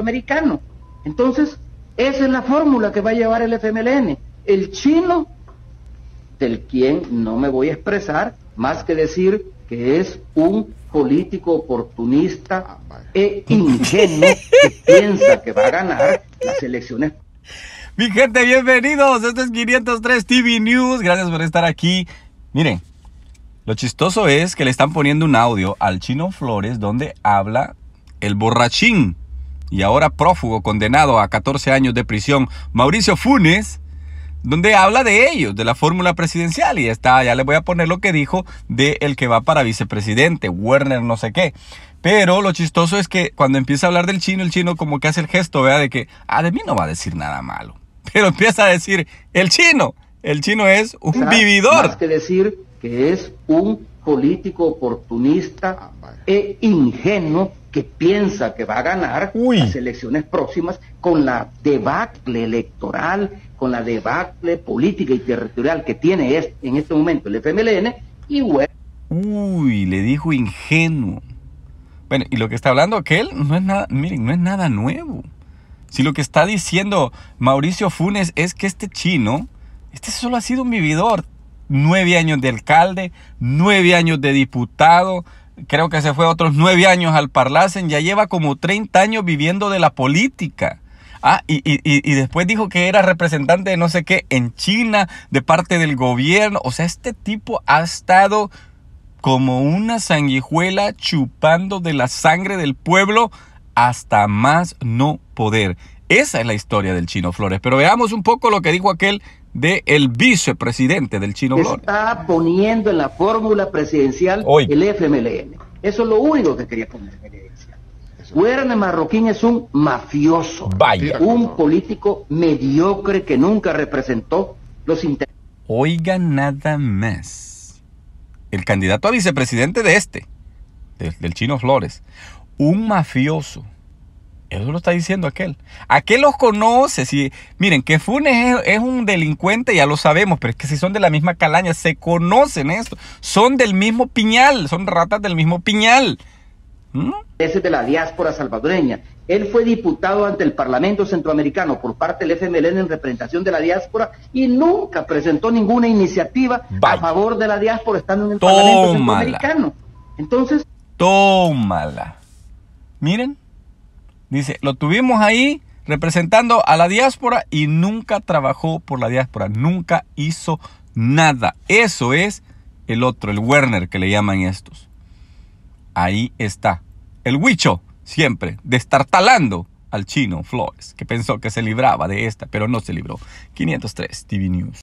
americano. Entonces, esa es la fórmula que va a llevar el FMLN. El chino, del quien no me voy a expresar, más que decir que es un político oportunista e ingenuo que piensa que va a ganar las elecciones mi gente, bienvenidos. Esto es 503 TV News. Gracias por estar aquí. Miren, lo chistoso es que le están poniendo un audio al chino Flores donde habla el borrachín y ahora prófugo condenado a 14 años de prisión, Mauricio Funes, donde habla de ellos, de la fórmula presidencial. Y está, ya le voy a poner lo que dijo de el que va para vicepresidente, Werner no sé qué. Pero lo chistoso es que cuando empieza a hablar del chino, el chino como que hace el gesto, vea, de que, a ah, de mí no va a decir nada malo. Pero empieza a decir, el chino, el chino es un vividor. Más que decir que es un político oportunista e ingenuo que piensa que va a ganar las elecciones próximas con la debacle electoral, con la debacle política y territorial que tiene en este momento el FMLN y Uy, le dijo ingenuo. Bueno, y lo que está hablando aquel no es nada, miren, no es nada nuevo. Si lo que está diciendo Mauricio Funes es que este chino, este solo ha sido un vividor. Nueve años de alcalde, nueve años de diputado, creo que se fue otros nueve años al Parlacen, ya lleva como 30 años viviendo de la política. Ah, y, y, después dijo que era representante de no sé qué en China, de parte del gobierno. O sea, este tipo ha estado como una sanguijuela chupando de la sangre del pueblo hasta más no poder. Esa es la historia del chino Flores. Pero veamos un poco lo que dijo aquel de el vicepresidente del Chino Flores. Está poniendo en la fórmula presidencial el FMLN. Eso es lo único que quería poner en evidencia. Werner Marroquín es un mafioso, Vaya. un político mediocre que nunca representó los intereses. Oiga nada más. El candidato a vicepresidente de este, del Chino Flores, un mafioso eso lo está diciendo aquel. Aquel los conoce. Si, miren, que Funes es, un delincuente, ya lo sabemos, pero es que si son de la misma calaña, se conocen esto. Son del mismo piñal, son ratas del mismo piñal. ¿Mm? Ese es de la diáspora salvadoreña. Él fue diputado ante el Parlamento Centroamericano por parte del FMLN en representación de la diáspora y nunca presentó ninguna iniciativa a favor de la diáspora estando en el Parlamento Centroamericano. Entonces. Tómala. Miren. Dice, lo tuvimos ahí representando a la diáspora y nunca trabajó por la diáspora, nunca hizo nada. Eso es el otro, el Werner que le llaman estos. Ahí está. El Huicho, siempre, destartalando al chino Flores, que pensó que se libraba de esta, pero no se libró. 503 TV News.